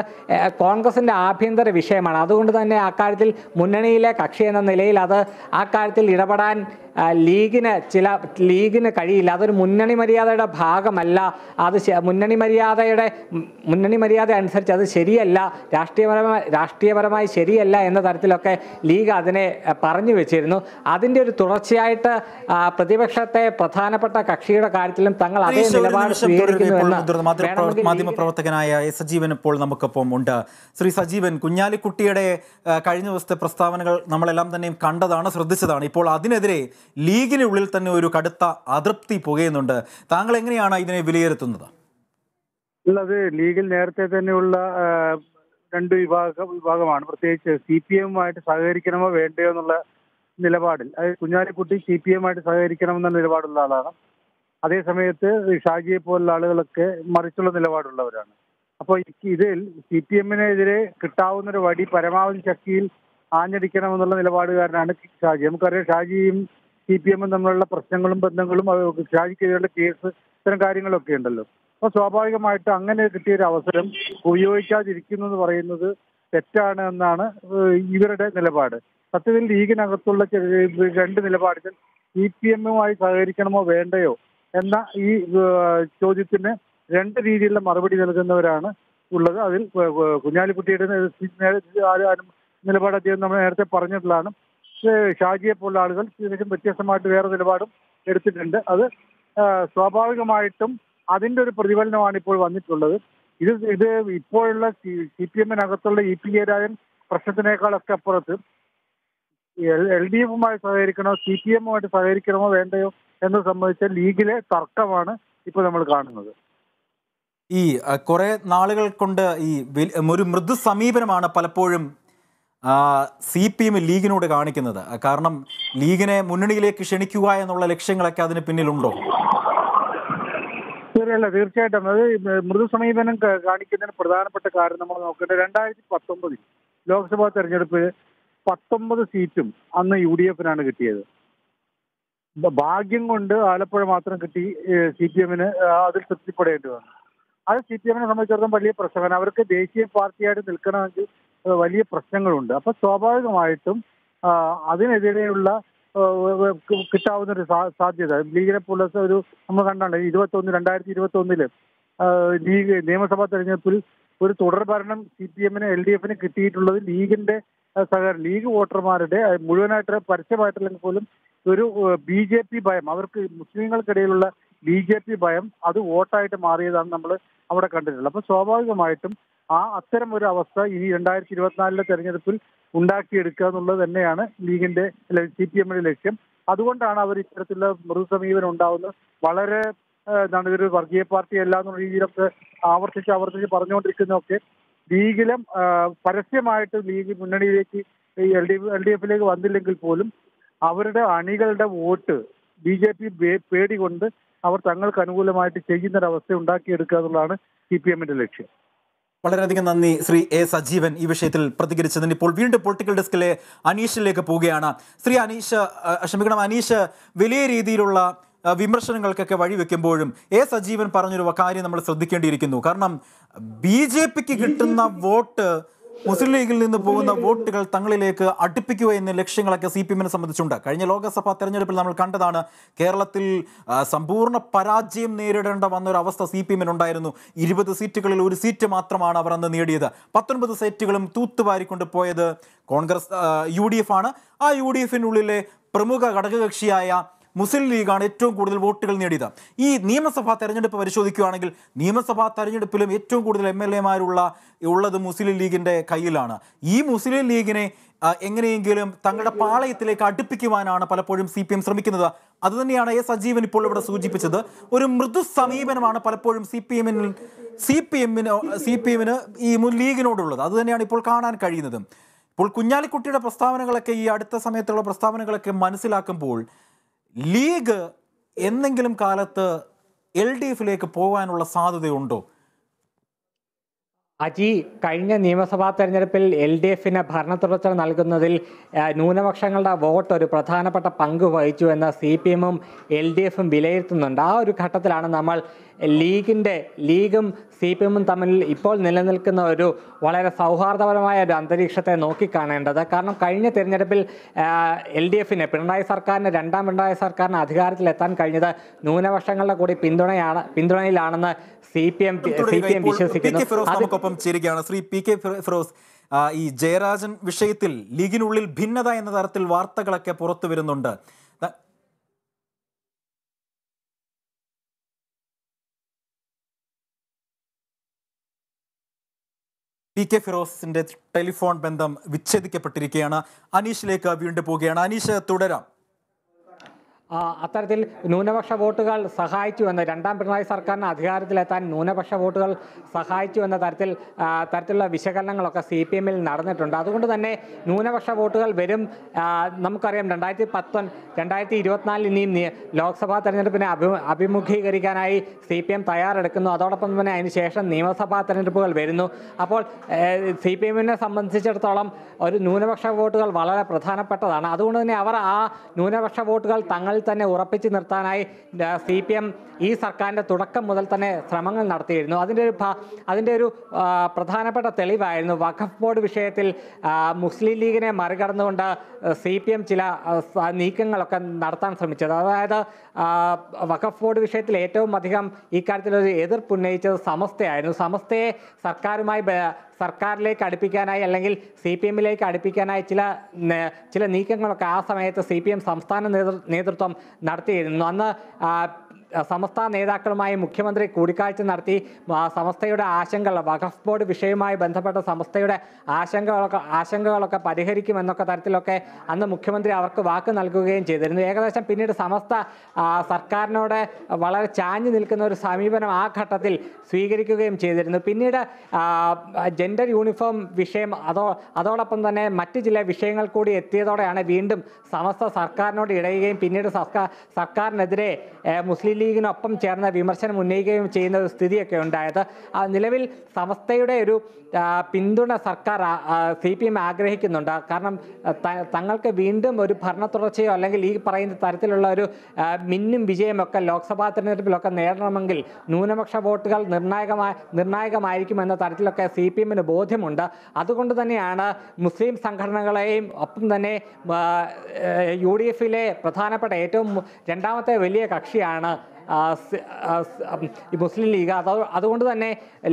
കോൺഗ്രസിൻ്റെ ആഭ്യന്തര വിഷയമാണ് അതുകൊണ്ട് തന്നെ അക്കാര്യത്തിൽ മുന്നണിയിലെ കക്ഷി എന്ന നിലയിൽ അത് ആ കാര്യത്തിൽ ഇടപെടാൻ ലീഗിന് ചില ലീഗിന് കഴിയില്ല അതൊരു മുന്നണി മര്യാദയുടെ ഭാഗമല്ല അത് മുന്നണി മര്യാദയുടെ മുന്നണി മര്യാദ അനുസരിച്ച് അത് ശരിയല്ല രാഷ്ട്രീയപരമായി രാഷ്ട്രീയപരമായി ശരിയല്ല എന്ന തരത്തിലൊക്കെ ലീഗ് അതിനെ പറഞ്ഞു വെച്ചിരുന്നു അതിൻ്റെ ഒരു തുടർച്ചയായിട്ട് പ്രതിപക്ഷത്തെ പ്രധാനപ്പെട്ട കക്ഷിയുടെ കാര്യത്തിലും തങ്ങൾ അതേ നിലപാട് സ്വീകരിക്കുന്നു മാധ്യമപ്രവർത്തകനായ സജീവൻ ഇപ്പോൾ നമുക്കൊപ്പം ഉണ്ട് ശ്രീ സജീവൻ കുഞ്ഞാലിക്കുട്ടിയുടെ കഴിഞ്ഞ ദിവസത്തെ പ്രസ്താവനകൾ നമ്മളെല്ലാം തന്നെയും കണ്ടതാണ് ശ്രദ്ധിച്ചതാണ് ഇപ്പോൾ അതിനെതിരെ ലീഗിനുള്ളിൽ തന്നെ ഒരു കടുത്ത അതൃപ്തി പുകയുന്നുണ്ട് താങ്കൾ എങ്ങനെയാണ് ഇതിനെ വിലയിരുത്തുന്നത് ഉള്ളത് ലീഗിൽ നേരത്തെ തന്നെയുള്ള രണ്ട് വിഭാഗ വിഭാഗമാണ് പ്രത്യേകിച്ച് സി പി എമ്മുമായിട്ട് സഹകരിക്കണമോ വേണ്ടയോ എന്നുള്ള നിലപാടിൽ അതായത് കുഞ്ഞാലിക്കുട്ടി സി പി എമ്മുമായിട്ട് സഹകരിക്കണമെന്ന നിലപാടുള്ള ആളാണ് അതേസമയത്ത് ഷാജിയെ പോലുള്ള ആളുകളൊക്കെ മറിച്ചുള്ള നിലപാടുള്ളവരാണ് അപ്പോൾ ഇതിൽ സി പി എമ്മിനെതിരെ കിട്ടാവുന്ന ഒരു വടി പരമാവധി ശക്തിയിൽ ആഞ്ഞടിക്കണമെന്നുള്ള നിലപാടുകാരനാണ് ഷാജി നമുക്കറിയാം ഷാജിയും സി പി എമ്മും തമ്മിലുള്ള പ്രശ്നങ്ങളും ബന്ധങ്ങളും ഷാജിക്കെതിരെയുള്ള കേസ് ഇത്തരം കാര്യങ്ങളൊക്കെ ഉണ്ടല്ലോ അപ്പോൾ സ്വാഭാവികമായിട്ട് അങ്ങനെ കിട്ടിയ ഒരു അവസരം ഉപയോഗിക്കാതിരിക്കുന്നു എന്ന് പറയുന്നത് തെറ്റാണ് എന്നാണ് ഇവരുടെ നിലപാട് സത്യത്തിൽ ലീഗിനകത്തുള്ള രണ്ട് നിലപാടുകൾ സി പി എമ്മുമായി സഹകരിക്കണമോ വേണ്ടയോ എന്ന ഈ ചോദ്യത്തിന് രണ്ട് രീതിയിലുള്ള മറുപടി നൽകുന്നവരാണ് ഉള്ളത് അതിൽ കുഞ്ഞാലിക്കുട്ടിയുടെ നിലപാട് അദ്ദേഹം നമ്മൾ നേരത്തെ പറഞ്ഞിട്ടുള്ളതാണ് ഷാജിയെ പോലുള്ള ആളുകൾ തികച്ചും വ്യത്യസ്തമായിട്ട് വേറെ നിലപാടും എടുത്തിട്ടുണ്ട് അത് സ്വാഭാവികമായിട്ടും അതിന്റെ ഒരു പ്രതിഫലനമാണ് ഇപ്പോൾ വന്നിട്ടുള്ളത് ഇത് ഇത് ഇപ്പോഴുള്ള സി പി എമ്മിനകത്തുള്ള ഇ പി ജയരാജൻ പ്രശ്നത്തിനേക്കാളൊക്കെ അപ്പുറത്ത് എൽ ഡി എഫുമായി സഹകരിക്കണോ സി പി എമ്മുമായിട്ട് സഹകരിക്കണമോ വേണ്ടയോ എന്ന് സംബന്ധിച്ച ലീഗിലെ തർക്കമാണ് ഇപ്പോൾ നമ്മൾ കാണുന്നത് ഈ കുറെ നാളുകൾ കൊണ്ട് ഈ ഒരു മൃദു സമീപനമാണ് പലപ്പോഴും സി പി എം ലീഗിനോട് കാണിക്കുന്നത് കാരണം ലീഗിനെ മുന്നണിയിലേക്ക് ക്ഷണിക്കുക എന്നുള്ള ലക്ഷ്യങ്ങളൊക്കെ അതിന് പിന്നിലുണ്ടോ അല്ല തീർച്ചയായിട്ടും അത് മൃദു സമീപനം കാണിക്കുന്നതിന് പ്രധാനപ്പെട്ട കാര്യം നമ്മൾ നോക്കേണ്ടത് രണ്ടായിരത്തി പത്തൊമ്പതിൽ ലോക്സഭാ തെരഞ്ഞെടുപ്പ് പത്തൊമ്പത് സീറ്റും അന്ന് യു ഡി എഫിനാണ് കിട്ടിയത് ഭാഗ്യം കൊണ്ട് ആലപ്പുഴ മാത്രം കിട്ടി സി പി എമ്മിന് അതിൽ തൃപ്തിപ്പെടേണ്ടി വന്നു അത് സി പി എമ്മിനെ സംബന്ധിച്ചിടത്തോളം വലിയ പ്രശ്നമാണ് അവർക്ക് ദേശീയ പാർട്ടിയായിട്ട് നിൽക്കണമെങ്കിൽ വലിയ പ്രശ്നങ്ങളുണ്ട് അപ്പൊ സ്വാഭാവികമായിട്ടും അതിനെതിരെയുള്ള കിട്ടാവുന്ന ഒരു സാധ്യത ലീഗിനെ പോലെ ഒരു നമ്മൾ കണ്ടാണ് ഇരുപത്തി ഒന്ന് രണ്ടായിരത്തി ഇരുപത്തി ഒന്നില് ലീഗ് നിയമസഭാ തെരഞ്ഞെടുപ്പിൽ ഒരു തുടർ ഭരണം സി പി എമ്മിന് എൽ ഡി എഫിന് കിട്ടിയിട്ടുള്ളത് ലീഗിന്റെ സഹകരണം ലീഗ് വോട്ടർമാരുടെ മുഴുവനായിട്ട് പരസ്യമായിട്ടില്ലെങ്കിൽ പോലും ഒരു ബി ജെ പി ഭയം അവർക്ക് മുസ്ലിങ്ങൾക്കിടയിലുള്ള ബി ജെ പി ഭയം അത് വോട്ടായിട്ട് മാറിയതാണ് നമ്മൾ അവിടെ കണ്ടിട്ടുള്ളത് അപ്പൊ സ്വാഭാവികമായിട്ടും ആ അത്തരം ഒരു അവസ്ഥ ഇനി രണ്ടായിരത്തി ഇരുപത്തിനാലിലെ തെരഞ്ഞെടുപ്പിൽ ഉണ്ടാക്കിയെടുക്കുക എന്നുള്ളത് തന്നെയാണ് ലീഗിന്റെ അല്ലെങ്കിൽ സി പി എമ്മിന്റെ ലക്ഷ്യം അതുകൊണ്ടാണ് അവർ ഇത്തരത്തിലുള്ള മൃദുസമീപനം ഉണ്ടാവുന്നത് വളരെ എന്താണ് ഇതൊരു വർഗീയ പാർട്ടി അല്ല എന്നുള്ള രീതിയിലൊക്കെ ആവർത്തിച്ച് ആവർത്തിച്ച് പറഞ്ഞുകൊണ്ടിരിക്കുന്നതൊക്കെ ലീഗിലും പരസ്യമായിട്ട് ലീഗ് മുന്നണിയിലേക്ക് ഈ എൽ ഡി എൽ ഡി എഫിലേക്ക് വന്നില്ലെങ്കിൽ പോലും അവരുടെ അണികളുടെ വോട്ട് ബി ജെ പി പേടി കൊണ്ട് അവർ തങ്ങൾക്ക് അനുകൂലമായിട്ട് ചെയ്യുന്നൊരവസ്ഥ ഉണ്ടാക്കിയെടുക്കുക എന്നുള്ളതാണ് സി പി എമ്മിന്റെ ലക്ഷ്യം വളരെയധികം നന്ദി ശ്രീ എ സജീവൻ ഈ വിഷയത്തിൽ പ്രതികരിച്ചതിന് ഇപ്പോൾ വീണ്ടും പൊളിറ്റിക്കൽ ഡെസ്കിലെ അനീഷിലേക്ക് പോവുകയാണ് ശ്രീ അനീഷ് ക്ഷമിക്കണം അനീഷ് വലിയ രീതിയിലുള്ള വിമർശനങ്ങൾക്കൊക്കെ വഴിവെക്കുമ്പോഴും എ സജീവൻ പറഞ്ഞൊരു കാര്യം നമ്മൾ ശ്രദ്ധിക്കേണ്ടിയിരിക്കുന്നു കാരണം ബി ജെ പിക്ക് കിട്ടുന്ന വോട്ട് മുസ്ലിം ലീഗിൽ നിന്ന് പോകുന്ന വോട്ടുകൾ തങ്ങളിലേക്ക് അടുപ്പിക്കുക എന്ന ലക്ഷ്യങ്ങളൊക്കെ സി പി എമ്മിനെ സംബന്ധിച്ചുണ്ട് കഴിഞ്ഞ ലോക്സഭാ തെരഞ്ഞെടുപ്പിൽ നമ്മൾ കണ്ടതാണ് കേരളത്തിൽ സമ്പൂർണ്ണ പരാജയം നേരിടേണ്ട വന്ന ഒരു അവസ്ഥ സി പി ഉണ്ടായിരുന്നു ഇരുപത് സീറ്റുകളിൽ ഒരു സീറ്റ് മാത്രമാണ് അവർ അന്ന് നേടിയത് പത്തൊൻപത് സീറ്റുകളും തൂത്തുവാരിക്കൊണ്ട് പോയത് കോൺഗ്രസ് യു ഡി എഫ് ആണ് ആ യു ഡി എഫിനുള്ളിലെ പ്രമുഖ ഘടകകക്ഷിയായ മുസ്ലിം ലീഗാണ് ഏറ്റവും കൂടുതൽ വോട്ടുകൾ നേടിയത് ഈ നിയമസഭാ തെരഞ്ഞെടുപ്പ് പരിശോധിക്കുകയാണെങ്കിൽ നിയമസഭാ തെരഞ്ഞെടുപ്പിലും ഏറ്റവും കൂടുതൽ എം എൽ എമാരുള്ള ഉള്ളത് മുസ്ലിം ലീഗിൻ്റെ കയ്യിലാണ് ഈ മുസ്ലിം ലീഗിനെ എങ്ങനെയെങ്കിലും തങ്ങളുടെ പാളയത്തിലേക്ക് അടുപ്പിക്കുവാനാണ് പലപ്പോഴും സി പി എം ശ്രമിക്കുന്നത് അതുതന്നെയാണ് എ സജീവൻ ഇപ്പോൾ ഇവിടെ സൂചിപ്പിച്ചത് ഒരു മൃദു സമീപനമാണ് പലപ്പോഴും സി പി എമ്മിന് സി പി എമ്മിന് സി പി എമ്മിന് ഈ മുൻ ലീഗിനോടുള്ളത് അതുതന്നെയാണ് ഇപ്പോൾ കാണാൻ കഴിയുന്നതും ഇപ്പോൾ കുഞ്ഞാലിക്കുട്ടിയുടെ പ്രസ്താവനകളൊക്കെ ഈ അടുത്ത സമയത്തുള്ള പ്രസ്താവനകളൊക്കെ മനസ്സിലാക്കുമ്പോൾ ലീഗ് എന്തെങ്കിലും കാലത്ത് എൽ ഡി എഫിലേക്ക് പോകാനുള്ള സാധ്യതയുണ്ടോ അജി കഴിഞ്ഞ നിയമസഭാ തെരഞ്ഞെടുപ്പിൽ എൽ ഡി എഫിന് ഭരണ തുടർച്ച നൽകുന്നതിൽ ന്യൂനപക്ഷങ്ങളുടെ വോട്ട് ഒരു പ്രധാനപ്പെട്ട പങ്ക് വഹിച്ചു എന്ന് സി പി എമ്മും എൽ ഡി എഫും വിലയിരുത്തുന്നുണ്ട് ആ ഒരു ഘട്ടത്തിലാണ് നമ്മൾ ലീഗിൻ്റെ ലീഗും സി പി എമ്മും തമ്മിൽ ഇപ്പോൾ നിലനിൽക്കുന്ന ഒരു വളരെ സൗഹാർദ്ദപരമായ ഒരു അന്തരീക്ഷത്തെ നോക്കിക്കാണേണ്ടത് കാരണം കഴിഞ്ഞ തിരഞ്ഞെടുപ്പിൽ എൽ ഡി എഫിന് പിണറായി സർക്കാരിന് രണ്ടാം പിണറായി സർക്കാരിന് അധികാരത്തിലെത്താൻ കഴിഞ്ഞത് ന്യൂനപക്ഷങ്ങളുടെ കൂടി പിന്തുണയാണ് പിന്തുണയിലാണെന്ന് C P M C P M വിശ്വസിക്കുന്നു ശ്രീ ഈ ജയരാജൻ വിഷയത്തിൽ ലീഗിനുള്ളിൽ ഭിന്നത എന്ന തരത്തിൽ വാർത്തകളൊക്കെ പുറത്തു വരുന്നുണ്ട് പി കെ ഫിറോസിന്റെ ടെലിഫോൺ ബന്ധം വിച്ഛേദിക്കപ്പെട്ടിരിക്കുകയാണ് അനീഷിലേക്ക് വീണ്ടും പോവുകയാണ് അനീഷ് തുടരാം അത്തരത്തിൽ ന്യൂനപക്ഷ വോട്ടുകൾ സഹായിച്ചു എന്ന രണ്ടാം പിണറായി സർക്കാരിന് അധികാരത്തിലെത്താൻ ന്യൂനപക്ഷ വോട്ടുകൾ സഹായിച്ചു എന്ന തരത്തിൽ തരത്തിലുള്ള വിശകലനങ്ങളൊക്കെ സി പി എമ്മിൽ നടന്നിട്ടുണ്ട് അതുകൊണ്ട് തന്നെ ന്യൂനപക്ഷ വോട്ടുകൾ വരും നമുക്കറിയാം രണ്ടായിരത്തി പത്തൊൻ രണ്ടായിരത്തി ഇരുപത്തിനാലിൽ ഇനിയും ലോക്സഭാ തെരഞ്ഞെടുപ്പിനെ അഭി അഭിമുഖീകരിക്കാനായി സി പി എം തയ്യാറെടുക്കുന്നു അതോടൊപ്പം തന്നെ അതിനുശേഷം നിയമസഭാ തെരഞ്ഞെടുപ്പുകൾ വരുന്നു അപ്പോൾ സി പി എമ്മിനെ സംബന്ധിച്ചിടത്തോളം ഒരു ന്യൂനപക്ഷ വോട്ടുകൾ വളരെ പ്രധാനപ്പെട്ടതാണ് അതുകൊണ്ട് തന്നെ അവർ ആ ന്യൂനപക്ഷ വോട്ടുകൾ തങ്ങൾ തങ്ങളിൽ തന്നെ ഉറപ്പിച്ചു നിർത്താനായി സി പി എം ഈ സർക്കാരിൻ്റെ തുടക്കം മുതൽ തന്നെ ശ്രമങ്ങൾ നടത്തിയിരുന്നു അതിൻ്റെ ഒരു അതിൻ്റെ ഒരു പ്രധാനപ്പെട്ട തെളിവായിരുന്നു വഖഫ് ബോർഡ് വിഷയത്തിൽ മുസ്ലിം ലീഗിനെ മറികടന്നുകൊണ്ട് സി പി എം ചില നീക്കങ്ങളൊക്കെ നടത്താൻ ശ്രമിച്ചത് അതായത് വഖഫ് ബോർഡ് വിഷയത്തിൽ ഏറ്റവും അധികം ഇക്കാര്യത്തിലൊരു ഒരു എതിർപ്പ് ഉന്നയിച്ചത് സമസ്തയായിരുന്നു സമസ്തയെ സർക്കാരുമായി സർക്കാരിലേക്ക് അടുപ്പിക്കാനായി അല്ലെങ്കിൽ സി പി എമ്മിലേക്ക് അടുപ്പിക്കാനായി ചില ചില നീക്കങ്ങളൊക്കെ ആ സമയത്ത് സി പി എം സംസ്ഥാന നേതൃത്വം നടത്തിയിരുന്നു അന്ന് സമസ്ത നേതാക്കളുമായി മുഖ്യമന്ത്രി കൂടിക്കാഴ്ച നടത്തി സമസ്തയുടെ ആശങ്കകൾ വഖഫ് ബോർഡ് വിഷയവുമായി ബന്ധപ്പെട്ട സമസ്തയുടെ ആശങ്കകളൊക്കെ ആശങ്കകളൊക്കെ പരിഹരിക്കുമെന്നൊക്കെ തരത്തിലൊക്കെ അന്ന് മുഖ്യമന്ത്രി അവർക്ക് വാക്ക് നൽകുകയും ചെയ്തിരുന്നു ഏകദേശം പിന്നീട് സമസ്ത സർക്കാരിനോട് വളരെ ചാഞ്ഞു നിൽക്കുന്ന ഒരു സമീപനം ആ ഘട്ടത്തിൽ സ്വീകരിക്കുകയും ചെയ്തിരുന്നു പിന്നീട് ജെൻഡർ യൂണിഫോം വിഷയം അതോ അതോടൊപ്പം തന്നെ മറ്റ് ചില വിഷയങ്ങൾ കൂടി എത്തിയതോടെയാണ് വീണ്ടും സമസ്ത സർക്കാരിനോട് ഇടയുകയും പിന്നീട് സർക്കാർ സർക്കാരിനെതിരെ മുസ്ലിം ലീഗിനൊപ്പം ചേർന്ന വിമർശനം ഉന്നയിക്കുകയും ചെയ്യുന്ന ഒരു സ്ഥിതിയൊക്കെ ഉണ്ടായത് നിലവിൽ സമസ്തയുടെ ഒരു പിന്തുണ സർക്കാർ സി പി എം ആഗ്രഹിക്കുന്നുണ്ട് കാരണം തങ്ങൾക്ക് വീണ്ടും ഒരു ഭരണ തുടർച്ചയോ അല്ലെങ്കിൽ ഈ പറയുന്ന തരത്തിലുള്ള ഒരു മിന്നും വിജയമൊക്കെ ലോക്സഭാ തെരഞ്ഞെടുപ്പിലൊക്കെ നേടണമെങ്കിൽ ന്യൂനപക്ഷ വോട്ടുകൾ നിർണായകമായി എന്ന തരത്തിലൊക്കെ സി പി എമ്മിന് ബോധ്യമുണ്ട് അതുകൊണ്ട് തന്നെയാണ് മുസ്ലിം സംഘടനകളെയും ഒപ്പം തന്നെ യു ഡി എഫിലെ പ്രധാനപ്പെട്ട ഏറ്റവും രണ്ടാമത്തെ വലിയ കക്ഷിയാണ് മുസ്ലിം ലീഗ് അത് അതുകൊണ്ട് തന്നെ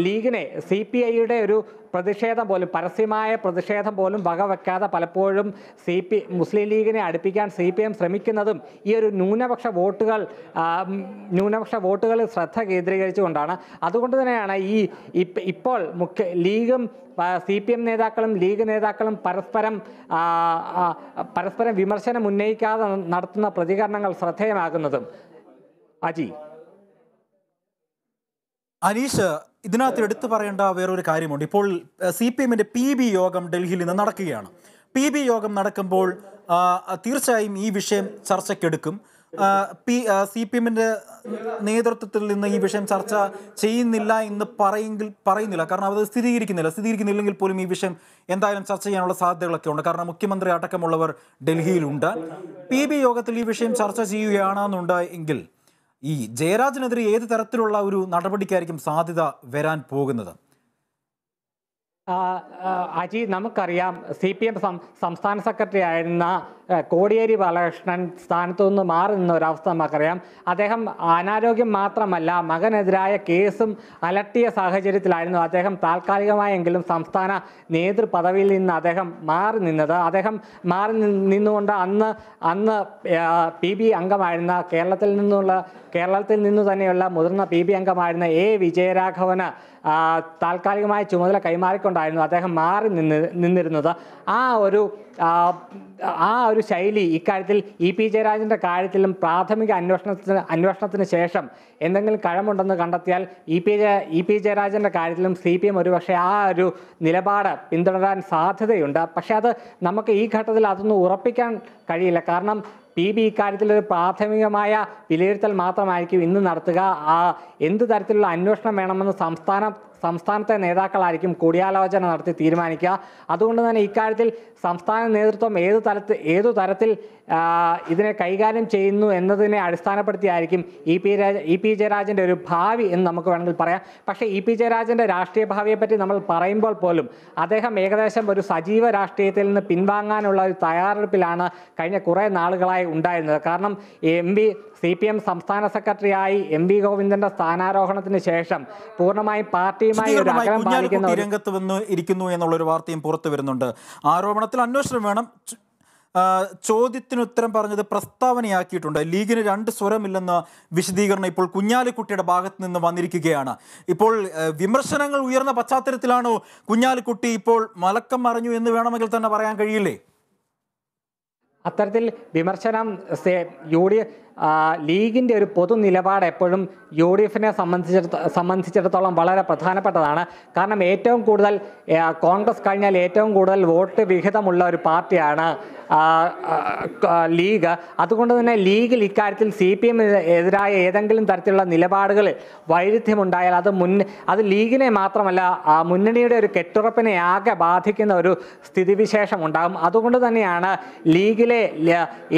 ലീഗിനെ സി പി ഐയുടെ ഒരു പ്രതിഷേധം പോലും പരസ്യമായ പ്രതിഷേധം പോലും വകവെക്കാതെ പലപ്പോഴും സി പി മുസ്ലിം ലീഗിനെ അടുപ്പിക്കാൻ സി പി എം ശ്രമിക്കുന്നതും ഈ ഒരു ന്യൂനപക്ഷ വോട്ടുകൾ ന്യൂനപക്ഷ വോട്ടുകളിൽ ശ്രദ്ധ കേന്ദ്രീകരിച്ചുകൊണ്ടാണ് അതുകൊണ്ട് തന്നെയാണ് ഈ ഇപ്പോൾ മുഖ്യ ലീഗും സി പി എം നേതാക്കളും ലീഗ് നേതാക്കളും പരസ്പരം പരസ്പരം വിമർശനം ഉന്നയിക്കാതെ നടത്തുന്ന പ്രതികരണങ്ങൾ ശ്രദ്ധേയമാകുന്നതും അജി അനീഷ് ഇതിനകത്ത് എടുത്തു പറയേണ്ട വേറൊരു കാര്യമുണ്ട് ഇപ്പോൾ സി പി എമ്മിന്റെ പി ബി യോഗം ഡൽഹിയിൽ നിന്ന് നടക്കുകയാണ് പി ബി യോഗം നടക്കുമ്പോൾ തീർച്ചയായും ഈ വിഷയം ചർച്ചയ്ക്കെടുക്കും പി സി പി എമ്മിൻ്റെ നേതൃത്വത്തിൽ നിന്ന് ഈ വിഷയം ചർച്ച ചെയ്യുന്നില്ല എന്ന് പറയെങ്കിൽ പറയുന്നില്ല കാരണം അവർ സ്ഥിരീകരിക്കുന്നില്ല സ്ഥിരീകരിക്കുന്നില്ലെങ്കിൽ പോലും ഈ വിഷയം എന്തായാലും ചർച്ച ചെയ്യാനുള്ള സാധ്യതകളൊക്കെ ഉണ്ട് കാരണം മുഖ്യമന്ത്രി അടക്കമുള്ളവർ ഡൽഹിയിലുണ്ട് പി ബി യോഗത്തിൽ ഈ വിഷയം ചർച്ച ചെയ്യുകയാണെന്നുണ്ട് എങ്കിൽ ഈ ജയരാജനെതിരെ ഏത് തരത്തിലുള്ള ഒരു നടപടിക്കായിരിക്കും സാധ്യത വരാൻ പോകുന്നത് അജി നമുക്കറിയാം സി പി എം സംസ്ഥാന സെക്രട്ടറി ആയിരുന്ന കോടിയേരി ബാലകൃഷ്ണൻ സ്ഥാനത്തു നിന്ന് മാറി നിന്ന ഒരവസ്ഥ നമുക്കറിയാം അദ്ദേഹം അനാരോഗ്യം മാത്രമല്ല മകനെതിരായ കേസും അലട്ടിയ സാഹചര്യത്തിലായിരുന്നു അദ്ദേഹം താൽക്കാലികമായെങ്കിലും സംസ്ഥാന നേതൃപദവിയിൽ നിന്ന് അദ്ദേഹം മാറി നിന്നത് അദ്ദേഹം മാറി നിന്നുകൊണ്ട് അന്ന് അന്ന് പി ബി അംഗമായിരുന്ന കേരളത്തിൽ നിന്നുള്ള കേരളത്തിൽ നിന്ന് തന്നെയുള്ള മുതിർന്ന പി ബി അംഗമായിരുന്ന എ വിജയരാഘവന് താൽക്കാലികമായ ചുമതല കൈമാറിക്കൊണ്ടായിരുന്നു അദ്ദേഹം മാറി നിന്ന് നിന്നിരുന്നത് ആ ഒരു ആ ഒരു ശൈലി ഇക്കാര്യത്തിൽ ഇ പി ജയരാജൻ്റെ കാര്യത്തിലും പ്രാഥമിക അന്വേഷണത്തിന് അന്വേഷണത്തിന് ശേഷം എന്തെങ്കിലും കഴമുണ്ടെന്ന് കണ്ടെത്തിയാൽ E P Jaya E P ജയരാജൻ്റെ കാര്യത്തിലും സി പി എം ഒരുപക്ഷെ ആ ഒരു നിലപാട് പിന്തുടരാൻ സാധ്യതയുണ്ട് പക്ഷേ അത് നമുക്ക് ഈ ഘട്ടത്തിൽ അതൊന്നും ഉറപ്പിക്കാൻ കഴിയില്ല കാരണം പി ബി ഇക്കാര്യത്തിൽ ഒരു പ്രാഥമികമായ വിലയിരുത്തൽ മാത്രമായിരിക്കും ഇന്ന് നടത്തുക ആ എന്ത് തരത്തിലുള്ള അന്വേഷണം വേണമെന്ന് സംസ്ഥാന സംസ്ഥാനത്തെ നേതാക്കളായിരിക്കും കൂടിയാലോചന നടത്തി തീരുമാനിക്കുക അതുകൊണ്ട് തന്നെ ഇക്കാര്യത്തിൽ സംസ്ഥാന നേതൃത്വം ഏത് തലത്തിൽ ഏതു തരത്തിൽ ഇതിനെ കൈകാര്യം ചെയ്യുന്നു എന്നതിനെ അടിസ്ഥാനപ്പെടുത്തിയായിരിക്കും E P Raja E P ജയരാജൻ്റെ ഒരു ഭാവി എന്ന് നമുക്ക് വേണമെങ്കിൽ പറയാം പക്ഷേ ഇ പി ജയരാജൻ്റെ രാഷ്ട്രീയ ഭാവിയെപ്പറ്റി നമ്മൾ പറയുമ്പോൾ പോലും അദ്ദേഹം ഏകദേശം ഒരു സജീവ രാഷ്ട്രീയത്തിൽ നിന്ന് പിൻവാങ്ങാനുള്ള ഒരു തയ്യാറെടുപ്പിലാണ് കഴിഞ്ഞ കുറേ നാളുകളായി ഉണ്ടായിരുന്നത് കാരണം M P C P M സംസ്ഥാന സെക്രട്ടറിയായി എം വി ഗോവിന്ദന്റെ സ്ഥാനാരോഹണത്തിന് ശേഷം പൂർണ്ണമായും പാർട്ടിയുമായി രംഗത്ത് വന്ന് ഇരിക്കുന്നു ഒരു വാർത്തയും പുറത്തു വരുന്നുണ്ട് ആരോപണത്തിൽ അന്വേഷണം വേണം ചോദ്യത്തിന് ഉത്തരം പറഞ്ഞത് പ്രസ്താവനയാക്കിയിട്ടുണ്ട് ലീഗിന് രണ്ട് സ്വരമില്ലെന്ന വിശദീകരണം ഇപ്പോൾ കുഞ്ഞാലിക്കുട്ടിയുടെ ഭാഗത്ത് നിന്ന് വന്നിരിക്കുകയാണ് ഇപ്പോൾ വിമർശനങ്ങൾ ഉയർന്ന പശ്ചാത്തലത്തിലാണോ കുഞ്ഞാലിക്കുട്ടി ഇപ്പോൾ മലക്കം മറിഞ്ഞു എന്ന് വേണമെങ്കിൽ തന്നെ പറയാൻ കഴിയില്ലേ അത്തരത്തിൽ വിമർശനം യു ഡി ലീഗിൻ്റെ ഒരു പൊതു നിലപാട് എപ്പോഴും യു ഡി എഫിനെ സംബന്ധിച്ചിടത്തോ സംബന്ധിച്ചിടത്തോളം വളരെ പ്രധാനപ്പെട്ടതാണ് കാരണം ഏറ്റവും കൂടുതൽ കോൺഗ്രസ് കഴിഞ്ഞാൽ ഏറ്റവും കൂടുതൽ വോട്ട് വിഹിതമുള്ള ഒരു പാർട്ടിയാണ് ലീഗ് അതുകൊണ്ട് തന്നെ ലീഗിൽ ഇക്കാര്യത്തിൽ സി പി എമ്മിന് എതിരായ ഏതെങ്കിലും തരത്തിലുള്ള നിലപാടുകൾ വൈരുദ്ധ്യമുണ്ടായാൽ അത് മുൻ അത് ലീഗിനെ മാത്രമല്ല മുന്നണിയുടെ ഒരു കെട്ടുറപ്പിനെ ആകെ ബാധിക്കുന്ന ഒരു സ്ഥിതിവിശേഷം ഉണ്ടാകും അതുകൊണ്ട് തന്നെയാണ് ലീഗിലെ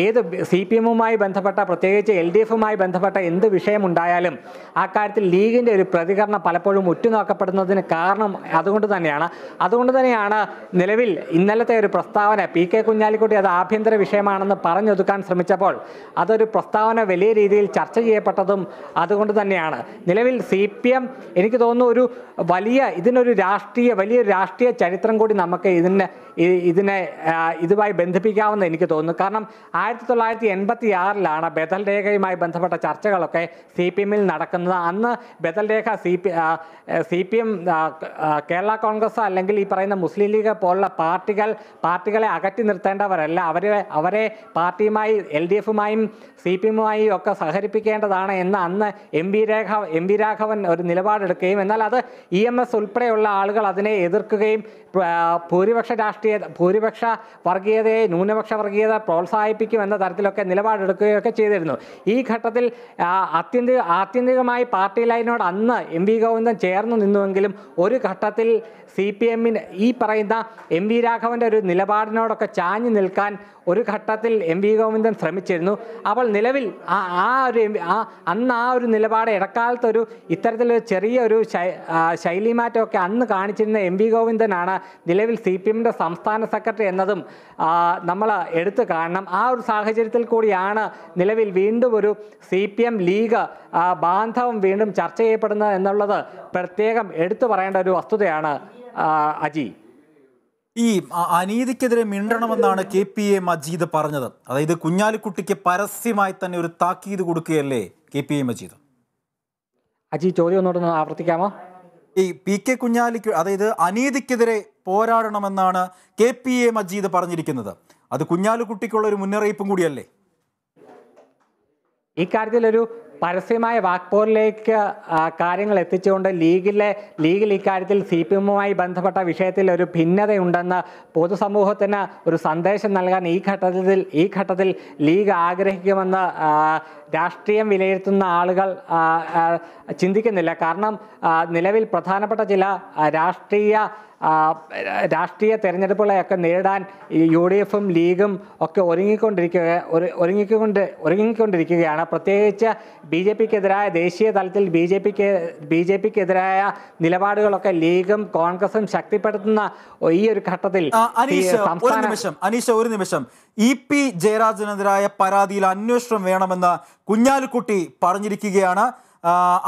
ഏത് സി പി എമ്മുമായി ബന്ധപ്പെട്ട പ്രത്യേകിച്ച് എൽ ഡി എഫുമായി ബന്ധപ്പെട്ട എന്ത് വിഷയമുണ്ടായാലും അക്കാര്യത്തിൽ ലീഗിൻ്റെ ഒരു പ്രതികരണം പലപ്പോഴും ഉറ്റുനോക്കപ്പെടുന്നതിന് കാരണം അതുകൊണ്ട് തന്നെയാണ് അതുകൊണ്ട് തന്നെയാണ് നിലവിൽ ഇന്നലത്തെ ഒരു പ്രസ്താവന പി കെ കുഞ്ഞാലിക്കുട്ടി അത് ആഭ്യന്തര വിഷയമാണെന്ന് പറഞ്ഞൊതുക്കാൻ ശ്രമിച്ചപ്പോൾ അതൊരു പ്രസ്താവന വലിയ രീതിയിൽ ചർച്ച ചെയ്യപ്പെട്ടതും അതുകൊണ്ട് തന്നെയാണ് നിലവിൽ സി പി എം എനിക്ക് തോന്നുന്നു ഒരു വലിയ ഇതിനൊരു രാഷ്ട്രീയ വലിയൊരു രാഷ്ട്രീയ ചരിത്രം കൂടി നമുക്ക് ഇതിന് ഇതിനെ ഇതുമായി ബന്ധിപ്പിക്കാമെന്ന് എനിക്ക് തോന്നുന്നു കാരണം ആയിരത്തി തൊള്ളായിരത്തി എൺപത്തി ആറിലാണ് ബദർ ബദൽ രേഖയുമായി ബന്ധപ്പെട്ട ചർച്ചകളൊക്കെ സി പി എമ്മിൽ നടക്കുന്നത് അന്ന് ബദൽ രേഖ C P C P M Kerala Congress അല്ലെങ്കിൽ ഈ പറയുന്ന മുസ്ലിം ലീഗ് പോലുള്ള പാർട്ടികൾ പാർട്ടികളെ അകറ്റി നിർത്തേണ്ടവരല്ല അവരെ അവരെ പാർട്ടിയുമായി എൽ ഡി എഫുമായും സി പി എമ്മുമായും ഒക്കെ സഹകരിപ്പിക്കേണ്ടതാണ് എന്ന് അന്ന് എം വി രേഖ എം വി രാഘവൻ ഒരു നിലപാടെടുക്കുകയും എന്നാൽ അത് ഇ എം എസ് ഉൾപ്പെടെയുള്ള ആളുകൾ അതിനെ എതിർക്കുകയും ഭൂരിപക്ഷ രാഷ്ട്രീയ ഭൂരിപക്ഷ വർഗീയതയെ ന്യൂനപക്ഷ വർഗീയത പ്രോത്സാഹിപ്പിക്കും എന്ന തരത്തിലൊക്കെ നിലപാടെടുക്കുകയൊക്കെ ചെയ്തിരുന്നു ഉണ്ടായിരുന്നു ഈ ഘട്ടത്തിൽ അത്യന്തിക ആത്യന്തികമായി പാർട്ടി ലൈനോട് അന്ന് എം വി ഗോവിന്ദൻ ചേർന്ന് നിന്നുവെങ്കിലും ഒരു ഘട്ടത്തിൽ സി പി എമ്മിന് ഈ പറയുന്ന എം വി രാഘവൻ്റെ ഒരു നിലപാടിനോടൊക്കെ ചാഞ്ഞു നിൽക്കാൻ ഒരു ഘട്ടത്തിൽ എം വി ഗോവിന്ദൻ ശ്രമിച്ചിരുന്നു അപ്പോൾ നിലവിൽ ആ ആ ഒരു ആ അന്ന് ആ ഒരു നിലപാട് ഇടക്കാലത്തൊരു ഒരു ഇത്തരത്തിലൊരു ചെറിയൊരു മാറ്റമൊക്കെ അന്ന് കാണിച്ചിരുന്ന എം വി ഗോവിന്ദനാണ് നിലവിൽ സി പി എമ്മിൻ്റെ സംസ്ഥാന സെക്രട്ടറി എന്നതും നമ്മൾ എടുത്തു കാണണം ആ ഒരു സാഹചര്യത്തിൽ കൂടിയാണ് നിലവിൽ വീണ്ടും ഒരു സി പി എം ലീഗ് ബാന്ധവം വീണ്ടും ചർച്ച ചെയ്യപ്പെടുന്നത് എന്നുള്ളത് പ്രത്യേകം എടുത്തു പറയേണ്ട ഒരു വസ്തുതയാണ് അജി ഈ അനീതിക്കെതിരെ മിണ്ടണമെന്നാണ് കെ പി എ മജീദ് പറഞ്ഞത് അതായത് കുഞ്ഞാലിക്കുട്ടിക്ക് പരസ്യമായി തന്നെ ഒരു താക്കീത് കൊടുക്കുകയല്ലേ K P A Majeed Aji ചോദ്യം ഒന്നോടൊന്ന് ആവർത്തിക്കാമോ ഈ പി കെ കുഞ്ഞാലിക്ക് അതായത് അനീതിക്കെതിരെ പോരാടണമെന്നാണ് കെ പി എ മജീദ് പറഞ്ഞിരിക്കുന്നത് അത് കുഞ്ഞാലിക്കുട്ടിക്കുള്ള ഒരു മുന്നറിയിപ്പും കൂടിയല്ലേ ഒരു പരസ്യമായ വാക്പോറിലേക്ക് കാര്യങ്ങൾ എത്തിച്ചുകൊണ്ട് ലീഗിലെ ലീഗിൽ ഇക്കാര്യത്തിൽ സി പി എമ്മുമായി ബന്ധപ്പെട്ട വിഷയത്തിൽ ഒരു ഭിന്നതയുണ്ടെന്ന് പൊതുസമൂഹത്തിന് ഒരു സന്ദേശം നൽകാൻ ഈ ഘട്ടത്തിൽ ഈ ഘട്ടത്തിൽ ലീഗ് ആഗ്രഹിക്കുമെന്ന് രാഷ്ട്രീയം വിലയിരുത്തുന്ന ആളുകൾ ചിന്തിക്കുന്നില്ല കാരണം നിലവിൽ പ്രധാനപ്പെട്ട ചില രാഷ്ട്രീയ രാഷ്ട്രീയ തെരഞ്ഞെടുപ്പുകളെയൊക്കെ നേരിടാൻ ഈ യു ഡി എഫും ലീഗും ഒക്കെ ഒരുങ്ങിക്കൊണ്ടിരിക്കുക ഒരുങ്ങിക്കൊണ്ട് ഒരുങ്ങിക്കൊണ്ടിരിക്കുകയാണ് പ്രത്യേകിച്ച് ബി ജെ പിക്കെതിരായ ദേശീയ തലത്തിൽ ബി ജെ പിക്ക് ബി ജെ പിക്കെതിരായ നിലപാടുകളൊക്കെ ലീഗും കോൺഗ്രസും ശക്തിപ്പെടുത്തുന്ന ഈ ഒരു ഘട്ടത്തിൽ അനീഷ് ഒരു നിമിഷം അനീഷ് ഒരു നിമിഷം ഇ പി ജയരാജനെതിരായ പരാതിയിൽ അന്വേഷണം വേണമെന്ന് കുഞ്ഞാലിക്കുട്ടി പറഞ്ഞിരിക്കുകയാണ്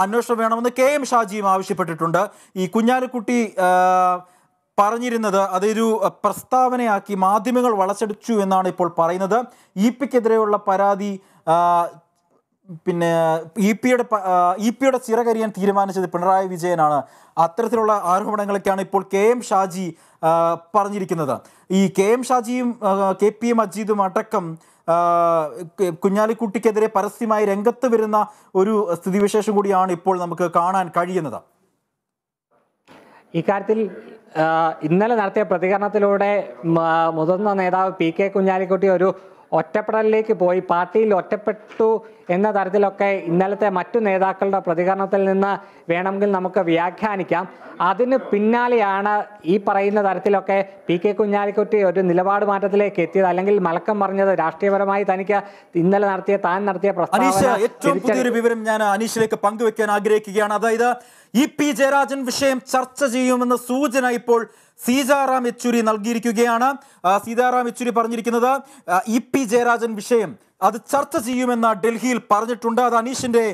അന്വേഷണം വേണമെന്ന് കെ എം ഷാജിയും ആവശ്യപ്പെട്ടിട്ടുണ്ട് ഈ കുഞ്ഞാലിക്കുട്ടി പറഞ്ഞിരുന്നത് അതൊരു പ്രസ്താവനയാക്കി മാധ്യമങ്ങൾ വളച്ചടിച്ചു എന്നാണ് ഇപ്പോൾ പറയുന്നത് ഇ പിക്കെതിരെയുള്ള പരാതി പിന്നെ ഇ പിയുടെ ഇ പിയുടെ ചിറകരിയാൻ തീരുമാനിച്ചത് പിണറായി വിജയനാണ് അത്തരത്തിലുള്ള ആരോപണങ്ങളൊക്കെയാണ് ഇപ്പോൾ കെ എം ഷാജി പറഞ്ഞിരിക്കുന്നത് ഈ കെ എം ഷാജിയും കെ പി എം അജീദും അടക്കം കുഞ്ഞാലിക്കുട്ടിക്കെതിരെ പരസ്യമായി രംഗത്ത് വരുന്ന ഒരു സ്ഥിതിവിശേഷം കൂടിയാണ് ഇപ്പോൾ നമുക്ക് കാണാൻ കഴിയുന്നത് ഇക്കാര്യത്തിൽ ഇന്നലെ നടത്തിയ പ്രതികരണത്തിലൂടെ മുതിർന്ന നേതാവ് പി കെ കുഞ്ഞാലിക്കുട്ടി ഒരു ഒറ്റപ്പെടലിലേക്ക് പോയി പാർട്ടിയിൽ ഒറ്റപ്പെട്ടു എന്ന തരത്തിലൊക്കെ ഇന്നലത്തെ മറ്റു നേതാക്കളുടെ പ്രതികരണത്തിൽ നിന്ന് വേണമെങ്കിൽ നമുക്ക് വ്യാഖ്യാനിക്കാം അതിന് പിന്നാലെയാണ് ഈ പറയുന്ന തരത്തിലൊക്കെ പി കെ കുഞ്ഞാലിക്കുട്ടി ഒരു നിലപാട് മാറ്റത്തിലേക്ക് എത്തിയത് അല്ലെങ്കിൽ മലക്കം പറഞ്ഞത് രാഷ്ട്രീയപരമായി തനിക്ക് ഇന്നലെ നടത്തിയ താൻ നടത്തിയ പ്രസ്താവന ഏറ്റവും വിവരം ഞാൻ അനീഷിലേക്ക് പങ്കുവെക്കാൻ ആഗ്രഹിക്കുകയാണ് അതായത് ഇ പി ജയരാജൻ വിഷയം ചർച്ച ചെയ്യുമെന്ന സൂചന ഇപ്പോൾ സീതാറാം യെച്ചൂരി നൽകിയിരിക്കുകയാണ് സീതാറാം യെച്ചൂരി പറഞ്ഞിരിക്കുന്നത് ഇ പി ജയരാജൻ വിഷയം അത് ചർച്ച ചെയ്യുമെന്ന് ഡൽഹിയിൽ പറഞ്ഞിട്ടുണ്ട് അത് അനീഷിന്റെ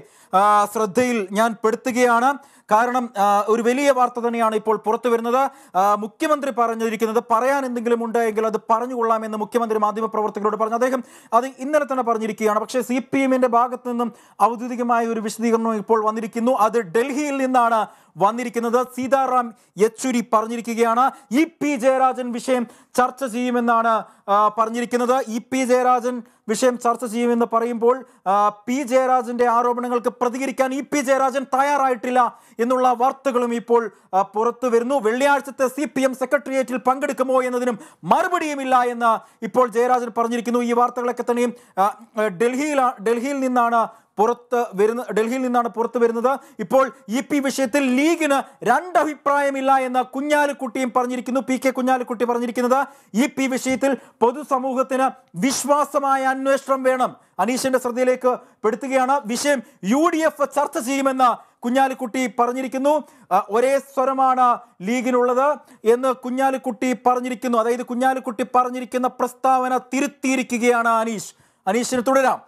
ശ്രദ്ധയിൽ ഞാൻ പെടുത്തുകയാണ് കാരണം ഒരു വലിയ വാർത്ത തന്നെയാണ് ഇപ്പോൾ പുറത്തു വരുന്നത് മുഖ്യമന്ത്രി പറഞ്ഞിരിക്കുന്നത് പറയാൻ എന്തെങ്കിലും ഉണ്ടെങ്കിൽ അത് പറഞ്ഞുകൊള്ളാമെന്ന് മുഖ്യമന്ത്രി മാധ്യമപ്രവർത്തകരോട് പറഞ്ഞു അദ്ദേഹം അത് ഇന്നലെ തന്നെ പറഞ്ഞിരിക്കുകയാണ് പക്ഷേ സി പി എമ്മിന്റെ ഭാഗത്തു നിന്നും ഔദ്യോഗികമായ ഒരു വിശദീകരണം ഇപ്പോൾ വന്നിരിക്കുന്നു അത് ഡൽഹിയിൽ നിന്നാണ് വന്നിരിക്കുന്നത് സീതാറാം യെച്ചൂരി പറഞ്ഞിരിക്കുകയാണ് ഇ പി ജയരാജൻ വിഷയം ചർച്ച ചെയ്യുമെന്നാണ് പറഞ്ഞിരിക്കുന്നത് ഇ പി ജയരാജൻ വിഷയം ചർച്ച ചെയ്യുമെന്ന് പറയുമ്പോൾ പി ജയരാജന്റെ ആരോപണങ്ങൾക്ക് പ്രതികരിക്കാൻ ഇ പി ജയരാജൻ തയ്യാറായിട്ടില്ല എന്നുള്ള വാർത്തകളും ഇപ്പോൾ പുറത്തു വരുന്നു വെള്ളിയാഴ്ചത്തെ സി പി എം സെക്രട്ടേറിയറ്റിൽ പങ്കെടുക്കുമോ എന്നതിനും മറുപടിയുമില്ല എന്ന് ഇപ്പോൾ ജയരാജൻ പറഞ്ഞിരിക്കുന്നു ഈ വാർത്തകളൊക്കെ തന്നെയും ഡൽഹിയിൽ ഡൽഹിയിൽ നിന്നാണ് പുറത്ത് വരുന്ന ഡൽഹിയിൽ നിന്നാണ് പുറത്തു വരുന്നത് ഇപ്പോൾ ഇ പി വിഷയത്തിൽ ലീഗിന് രണ്ടഭിപ്രായമില്ല എന്ന് കുഞ്ഞാലിക്കുട്ടിയും പറഞ്ഞിരിക്കുന്നു പി കെ കുഞ്ഞാലിക്കുട്ടി പറഞ്ഞിരിക്കുന്നത് ഇ പി വിഷയത്തിൽ പൊതുസമൂഹത്തിന് വിശ്വാസമായ അന്വേഷണം വേണം അനീഷിന്റെ ശ്രദ്ധയിലേക്ക് പെടുത്തുകയാണ് വിഷയം യു ഡി എഫ് ചർച്ച ചെയ്യുമെന്ന് കുഞ്ഞാലിക്കുട്ടി പറഞ്ഞിരിക്കുന്നു ഒരേ സ്വരമാണ് ലീഗിനുള്ളത് എന്ന് കുഞ്ഞാലിക്കുട്ടി പറഞ്ഞിരിക്കുന്നു അതായത് കുഞ്ഞാലിക്കുട്ടി പറഞ്ഞിരിക്കുന്ന പ്രസ്താവന തിരുത്തിയിരിക്കുകയാണ് അനീഷ് അനീഷിന് തുടരാം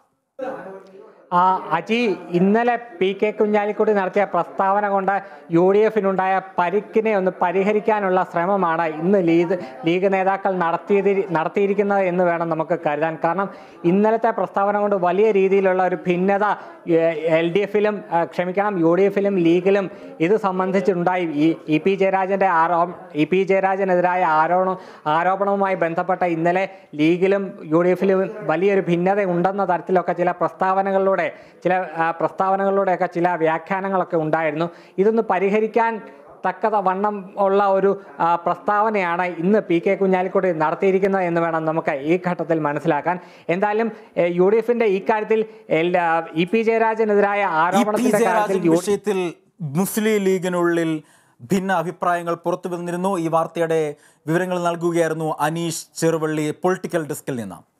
ആ അജി ഇന്നലെ പി കെ കുഞ്ഞാലിക്കുട്ടി നടത്തിയ പ്രസ്താവന കൊണ്ട് യു ഡി എഫിനുണ്ടായ പരിക്കിനെ ഒന്ന് പരിഹരിക്കാനുള്ള ശ്രമമാണ് ഇന്ന് ലീഗ് ലീഗ് നേതാക്കൾ നടത്തിയത് നടത്തിയിരിക്കുന്നത് എന്ന് വേണം നമുക്ക് കരുതാൻ കാരണം ഇന്നലത്തെ പ്രസ്താവന കൊണ്ട് വലിയ രീതിയിലുള്ള ഒരു ഭിന്നത എൽ ഡി എഫിലും ക്ഷമിക്കണം യു ഡി എഫിലും ലീഗിലും ഇത് സംബന്ധിച്ചുണ്ടായി ഈ ഇ പി ജയരാജൻ്റെ ആരോ ഇ പി ജയരാജനെതിരായ ആരോപണ ആരോപണവുമായി ബന്ധപ്പെട്ട ഇന്നലെ ലീഗിലും യു ഡി എഫിലും വലിയൊരു ഭിന്നത ഉണ്ടെന്ന തരത്തിലൊക്കെ ചില പ്രസ്താവനകളിലൂടെ പ്രസ്താവനകളിലൂടെ ചില പ്രസ്താവനകളിലൂടെയൊക്കെ ചില വ്യാഖ്യാനങ്ങളൊക്കെ ഉണ്ടായിരുന്നു ഇതൊന്ന് പരിഹരിക്കാൻ തക്കത വണ്ണം ഉള്ള ഒരു പ്രസ്താവനയാണ് ഇന്ന് പി കെ കുഞ്ഞാലിക്കുട്ടി നടത്തിയിരിക്കുന്നത് എന്ന് വേണം നമുക്ക് ഈ ഘട്ടത്തിൽ മനസ്സിലാക്കാൻ എന്തായാലും യു ഡി എഫിന്റെ ഇക്കാര്യത്തിൽ ഇ പി ജയരാജനെതിരായ ആരോപണത്തിന്റെ മുസ്ലിം ലീഗിനുള്ളിൽ ഭിന്ന അഭിപ്രായങ്ങൾ പുറത്തു വന്നിരുന്നു ഈ വാർത്തയുടെ വിവരങ്ങൾ നൽകുകയായിരുന്നു അനീഷ് ചെറുവള്ളി പൊളിറ്റിക്കൽ ഡെസ്കിൽ നിന്നാണ്